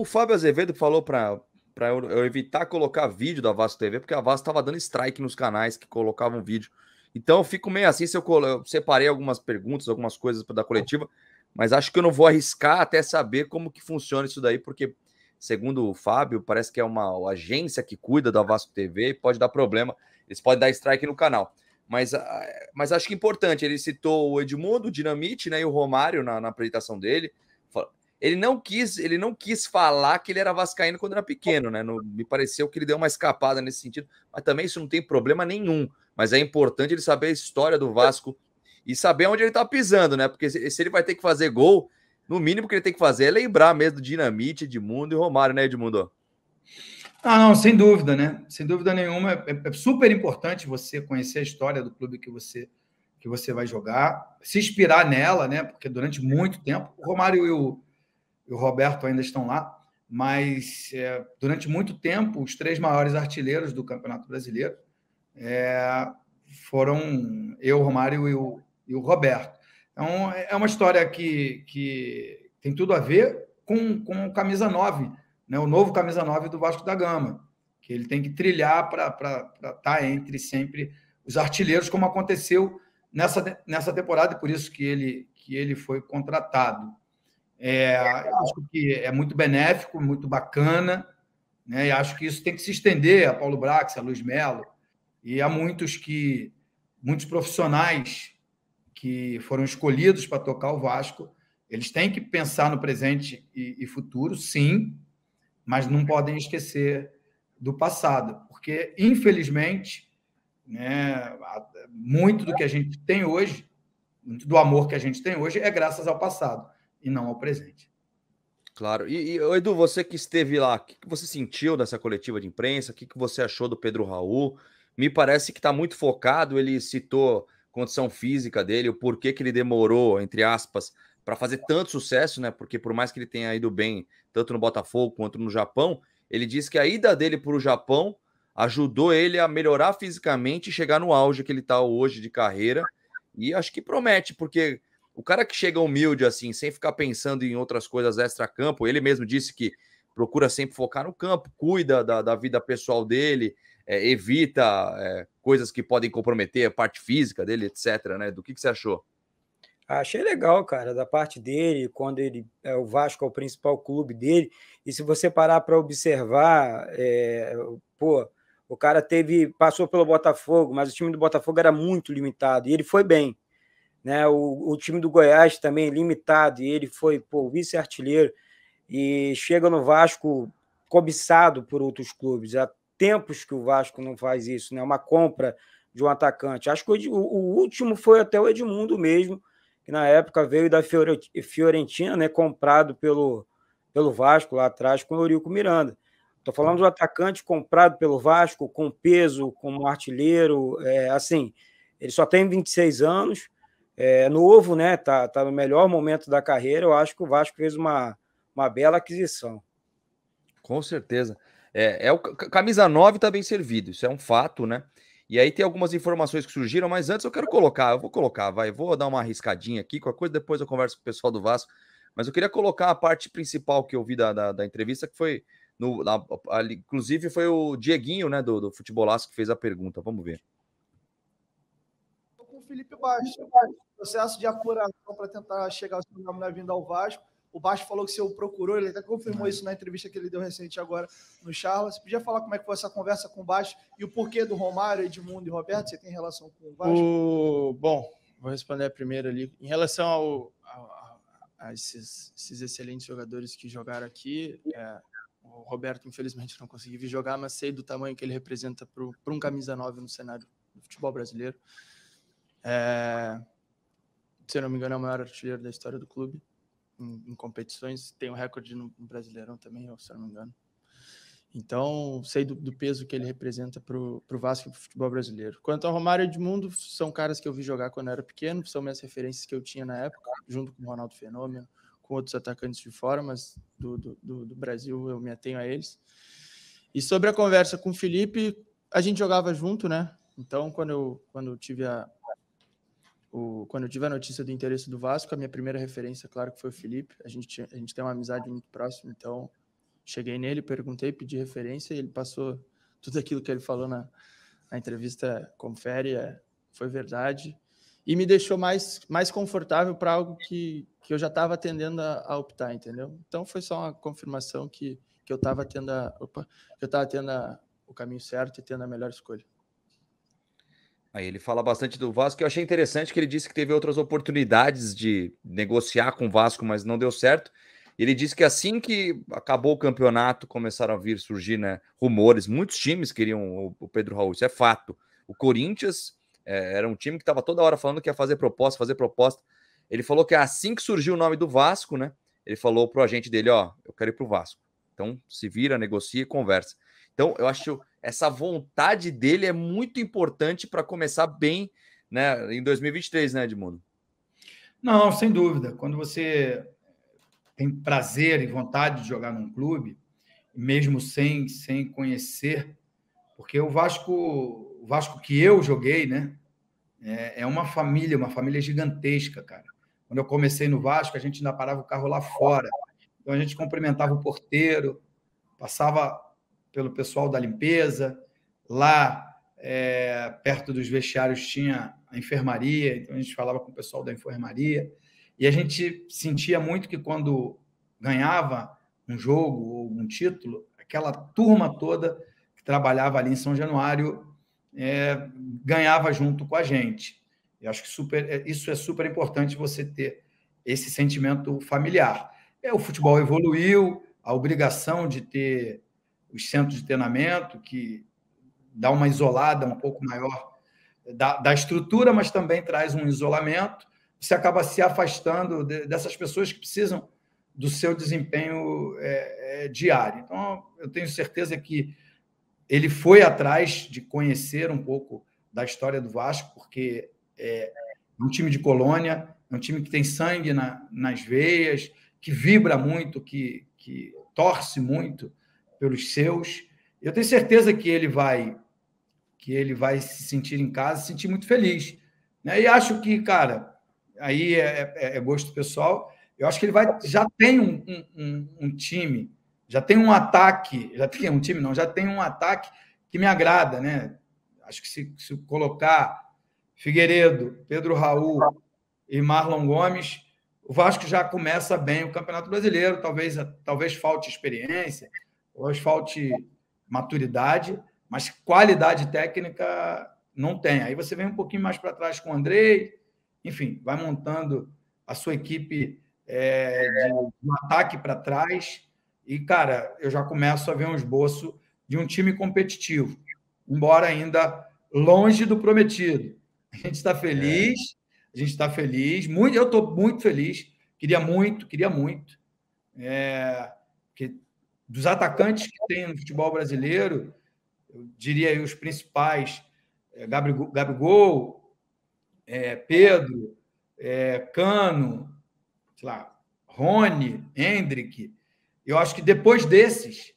O Fábio Azevedo falou para para eu, eu, evitar colocar vídeo da Vasco TV, porque a Vasco estava dando strike nos canais que colocavam vídeo. Então eu fico meio assim, se eu, eu separei algumas perguntas, algumas coisas da coletiva, mas acho que eu não vou arriscar até saber como que funciona isso daí, porque segundo o Fábio, parece que é uma agência que cuida da Vasco TV e pode dar problema, eles podem dar strike no canal. Mas, ah, mas acho que é importante, ele citou o Edmundo, o Dinamite né, e o Romário na, na apresentação dele, ele não quis, ele não quis falar que ele era vascaíno quando era pequeno, né? No, me pareceu que ele deu uma escapada nesse sentido, mas também isso não tem problema nenhum. Mas é importante ele saber a história do Vasco e saber onde ele tá pisando, né? Porque se, se ele vai ter que fazer gol, no mínimo que ele tem que fazer é lembrar mesmo do Dinamite, Edmundo e Romário, né, Edmundo? Ah, não, sem dúvida, né? Sem dúvida nenhuma, é, é super importante você conhecer a história do clube que você que você vai jogar, se inspirar nela, né? Porque durante muito tempo o Romário e o e o Roberto ainda estão lá, mas é, durante muito tempo, os três maiores artilheiros do Campeonato Brasileiro é, foram eu, Romário e o, e o Roberto. Então, é uma história que, que tem tudo a ver com, com o camisa 9, né, o novo camisa 9 do Vasco da Gama, que ele tem que trilhar para estar tá entre sempre os artilheiros, como aconteceu nessa, nessa temporada, e por isso que ele, que ele foi contratado. É, acho que é muito benéfico, muito bacana, né? e acho que isso tem que se estender a Paulo Brax, a Luiz Melo, e a muitos que muitos profissionais que foram escolhidos para tocar o Vasco, eles têm que pensar no presente e, e futuro, sim, mas não podem esquecer do passado, porque infelizmente, né, muito do que a gente tem hoje, muito do amor que a gente tem hoje é graças ao passado e não ao presente. Claro. E, e Edu, você que esteve lá, o que, você sentiu dessa coletiva de imprensa? O que, que você achou do Pedro Raul? Me parece que está muito focado. Ele citou condição física dele, o porquê que ele demorou, entre aspas, para fazer tanto sucesso, né? Porque por mais que ele tenha ido bem, tanto no Botafogo quanto no Japão, ele disse que a ida dele para o Japão ajudou ele a melhorar fisicamente e chegar no auge que ele está hoje de carreira. E acho que promete, porque o cara que chega humilde assim, sem ficar pensando em outras coisas extra-campo, ele mesmo disse que procura sempre focar no campo, cuida da, da vida pessoal dele, é, evita é, coisas que podem comprometer a parte física dele, etc. Né? Do que, que você achou? Achei legal, cara, da parte dele, quando ele é, o Vasco é o principal clube dele. E se você parar para observar, é, pô, o cara teve passou pelo Botafogo, mas o time do Botafogo era muito limitado e ele foi bem. Né? O, o time do Goiás também limitado, e ele foi vice-artilheiro e chega no Vasco cobiçado por outros clubes. Há tempos que o Vasco não faz isso, né? uma compra de um atacante. Acho que o, o último foi até o Edmundo mesmo, que na época veio da Fiorentina, né? comprado pelo, pelo Vasco lá atrás com o Eurico Miranda. Estou falando do atacante comprado pelo Vasco, com peso, como artilheiro, é, assim, ele só tem 26 anos, é novo, né? Tá, tá no melhor momento da carreira. Eu acho que o Vasco fez uma, uma bela aquisição. Com certeza. É, é o camisa 9 está bem servido, isso é um fato, né? E aí tem algumas informações que surgiram, mas antes eu quero colocar, eu vou colocar, vai, vou dar uma arriscadinha aqui, com a coisa depois eu converso com o pessoal do Vasco, mas eu queria colocar a parte principal que eu vi da, da, da entrevista, que foi, no, na, ali, inclusive foi o Dieguinho, né, do, do Futebolaço que fez a pergunta, vamos ver. Felipe Baixo, Processo de apuração para tentar chegar ao seu nome na vinda ao Vasco. O Baixo falou que você o procurou, ele até confirmou isso na entrevista que ele deu recente agora no Charles. Você podia falar como é que foi essa conversa com o Baixo e o porquê do Romário, Edmundo e Roberto? Você tem relação com o Vasco? O... Bom, vou responder a primeira ali. Em relação ao, ao, a esses, esses, excelentes jogadores que jogaram aqui, é, o Roberto, infelizmente, não consegui vir jogar, mas sei do tamanho que ele representa para um camisa 9 no cenário do futebol brasileiro. É, se eu não me engano, é o maior artilheiro da história do clube em, em competições. Tem o um recorde no, Brasileirão também, se eu não me engano. Então, sei do, do, peso que ele representa para o Vasco e para o futebol brasileiro. Quanto ao Romário Edmundo, são caras que eu vi jogar quando eu era pequeno, são minhas referências que eu tinha na época, junto com o Ronaldo Fenômeno, com outros atacantes de fora, mas do, do, do Brasil eu me atenho a eles. E sobre a conversa com o Felipe, a gente jogava junto, né? Então, quando eu, quando eu tive a, o, quando eu tive a notícia do interesse do Vasco, a minha primeira referência, claro, que foi o Felipe. A gente, a gente tem uma amizade muito próxima, então cheguei nele, perguntei, pedi referência e ele passou tudo aquilo que ele falou na, na entrevista. Confere, foi verdade. E me deixou mais, mais confortável para algo que, que eu já estava tendendo a, a, optar, entendeu? Então foi só uma confirmação que, que eu estava tendo, a, opa, que eu tendo a, o caminho certo e tendo a melhor escolha. Aí ele fala bastante do Vasco. que Eu achei interessante que ele disse que teve outras oportunidades de negociar com o Vasco, mas não deu certo. Ele disse que assim que acabou o campeonato, começaram a vir surgir né, rumores. Muitos times queriam o Pedro Raul, isso é fato. O Corinthians é, era um time que estava toda hora falando que ia fazer proposta, fazer proposta. Ele falou que é assim que surgiu o nome do Vasco, né? Ele falou pro agente dele: Ó, eu quero ir pro Vasco. Então se vira, negocia e conversa. Então eu acho essa vontade dele é muito importante para começar bem né, em 2023, né, Edmundo? Não, sem dúvida. Quando você tem prazer e vontade de jogar num clube, mesmo sem, sem conhecer, porque o Vasco, o Vasco que eu joguei, né? É, é uma família, uma família gigantesca, cara. Quando eu comecei no Vasco, a gente ainda parava o carro lá fora. Então a gente cumprimentava o porteiro, passava pelo pessoal da limpeza. Lá, é, perto dos vestiários, tinha a enfermaria, então a gente falava com o pessoal da enfermaria. E a gente sentia muito que quando ganhava um jogo ou um título, aquela turma toda que trabalhava ali em São Januário é, ganhava junto com a gente. Eu acho que super, é, isso é super importante você ter esse sentimento familiar. É, o futebol evoluiu, a obrigação de ter os centros de treinamento, que dá uma isolada um pouco maior da, da estrutura, mas também traz um isolamento. Você acaba se afastando de, dessas pessoas que precisam do seu desempenho é, é, diário. Então, eu tenho certeza que ele foi atrás de conhecer um pouco da história do Vasco, porque é um time de colônia, é um time que tem sangue na, nas veias, que vibra muito, que, que torce muito pelos seus. Eu tenho certeza que ele vai que ele vai se sentir em casa, se sentir muito feliz. Né? E acho que, cara, aí é, é, é gosto pessoal. Eu acho que ele vai já tem um, um, um, time, já tem um ataque, já tem um time não, já tem um ataque que me agrada, né? Acho que se, se colocar Figueiredo, Pedro Raul e Marlon Gomes, o Vasco já começa bem o Campeonato Brasileiro, talvez talvez falte experiência, hoje falte maturidade, mas qualidade técnica não tem. Aí você vem um pouquinho mais para trás com o Andrei, enfim, vai montando a sua equipe é, de um ataque para trás. E, cara, eu já começo a ver um esboço de um time competitivo, embora ainda longe do prometido. A gente está feliz, a gente está feliz, muito, eu estou muito feliz, queria muito, queria muito. É, que dos atacantes que tem no futebol brasileiro, eu diria aí os principais, é, Gabigol, é, Pedro, é, Cano, sei lá, Rony, Hendrick. Eu acho que depois desses,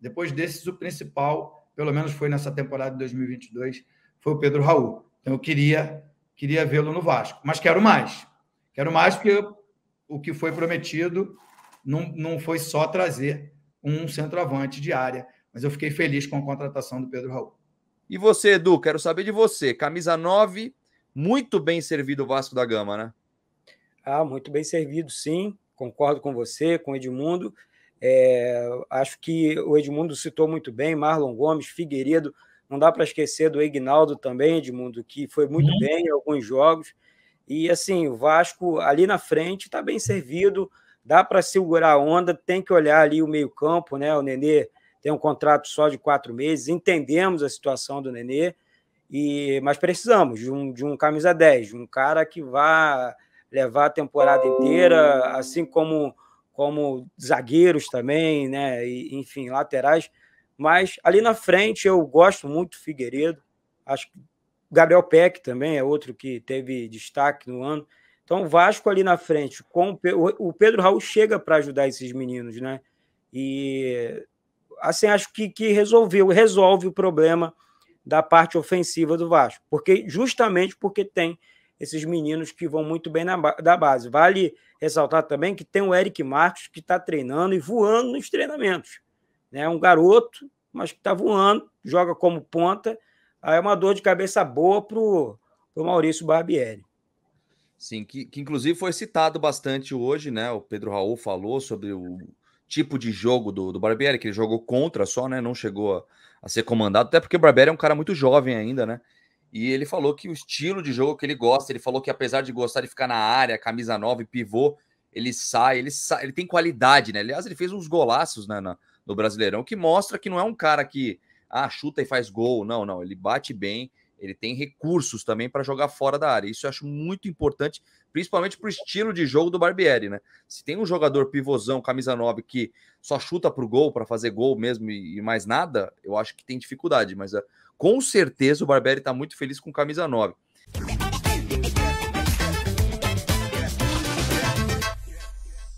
depois desses, o principal, pelo menos foi nessa temporada de 2022, foi o Pedro Raul. Então eu queria, queria vê-lo no Vasco, mas quero mais. Quero mais porque o que foi prometido não, não foi só trazer um centroavante de área. Mas eu fiquei feliz com a contratação do Pedro Raul. E você, Edu, quero saber de você. Camisa 9, muito bem servido o Vasco da Gama, né? Ah, muito bem servido, sim. Concordo com você, com o Edmundo. É, acho que o Edmundo citou muito bem, Marlon Gomes, Figueiredo. Não dá para esquecer do Ignaldo também, Edmundo, que foi muito uhum. bem em alguns jogos. E assim, o Vasco ali na frente está bem servido dá para segurar a onda, tem que olhar ali o meio-campo, né? O Nenê tem um contrato só de quatro meses, entendemos a situação do Nenê, e, mas precisamos de um, de um camisa 10, de um cara que vá levar a temporada inteira, assim como, como zagueiros também, né? E, enfim, laterais. Mas ali na frente eu gosto muito do Figueiredo, acho que Gabriel Peck também é outro que teve destaque no ano. Então, o Vasco ali na frente, com o Pedro Raul chega para ajudar esses meninos, né? E assim, acho que, que resolveu, resolve o problema da parte ofensiva do Vasco, porque justamente porque tem esses meninos que vão muito bem na da base. Vale ressaltar também que tem o Eric Marcos que está treinando e voando nos treinamentos. Né? É um garoto, mas que está voando, joga como ponta. Aí é uma dor de cabeça boa para o Maurício Barbieri. Sim, que, que inclusive foi citado bastante hoje, né? O Pedro Raul falou sobre o uhum. tipo de jogo do, do Barbieri, que ele jogou contra só, né? Não chegou a, a ser comandado, até porque o Barbieri é um cara muito jovem ainda, né? E ele falou que o estilo de jogo que ele gosta, ele falou que apesar de gostar de ficar na área, camisa nova e pivô, ele sai, ele sai, ele tem qualidade, né? Aliás, ele fez uns golaços né, na, no Brasileirão, que mostra que não é um cara que ah, chuta e faz gol. Não, não, ele bate bem, ele tem recursos também para jogar fora da área. Isso eu acho muito importante, principalmente para o estilo de jogo do Barbieri, né? Se tem um jogador pivôzão, camisa 9, que só chuta para o gol, para fazer gol mesmo e mais nada, eu acho que tem dificuldade. Mas eh, com certeza o Barbieri está muito feliz com camisa 9.